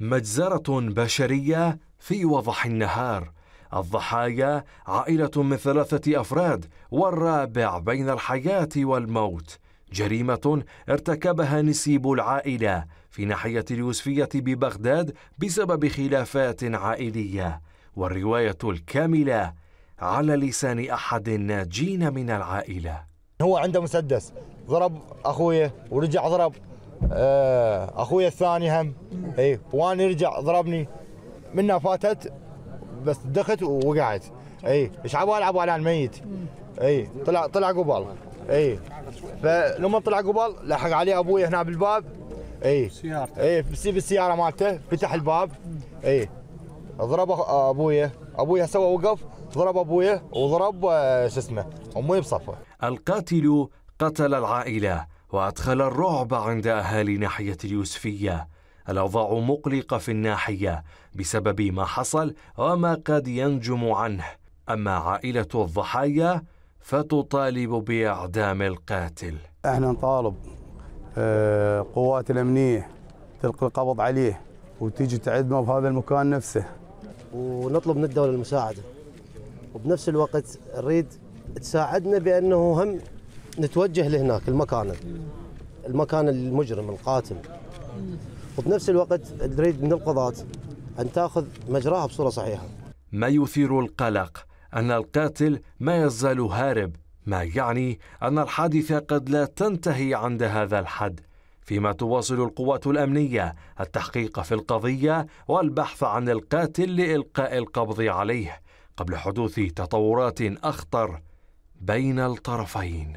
مجزرة بشرية في وضح النهار الضحايا عائلة من ثلاثة أفراد والرابع بين الحياة والموت جريمة ارتكبها نسيب العائلة في ناحية اليوسفية ببغداد بسبب خلافات عائلية والرواية الكاملة على لسان أحد الناجين من العائلة هو عنده مسدس ضرب أخويا ورجع ضرب آه، اخوي الثاني هم اي وانا رجع ضربني منها فاتت بس دخت ووقعت اي ايش عبوا عبال على ميت اي طلع طلع قبال اي فلما طلع قبال لحق عليه ابوي هنا بالباب اي سيارته اي بالسياره مالته فتح الباب اي ضرب ابوي ابوي سوى وقف ضرب ابوي وضرب آه، شو اسمه امي بصفه القاتل قتل العائله وأدخل الرعب عند أهالي ناحية اليوسفية الأوضاع مقلقة في الناحية بسبب ما حصل وما قد ينجم عنه أما عائلة الضحايا فتطالب بإعدام القاتل احنا نطالب آه، قوات الأمنية تلقي القبض عليه وتيجي تعدمه بهذا المكان نفسه ونطلب من الدولة المساعدة وبنفس الوقت نريد تساعدنا بأنه هم نتوجه لهناك المكان المكان المجرم القاتل وبنفس الوقت نريد من القضاة أن تأخذ مجراها بصورة صحيحة ما يثير القلق أن القاتل ما يزال هارب ما يعني أن الحادثة قد لا تنتهي عند هذا الحد فيما تواصل القوات الأمنية التحقيق في القضية والبحث عن القاتل لإلقاء القبض عليه قبل حدوث تطورات أخطر بين الطرفين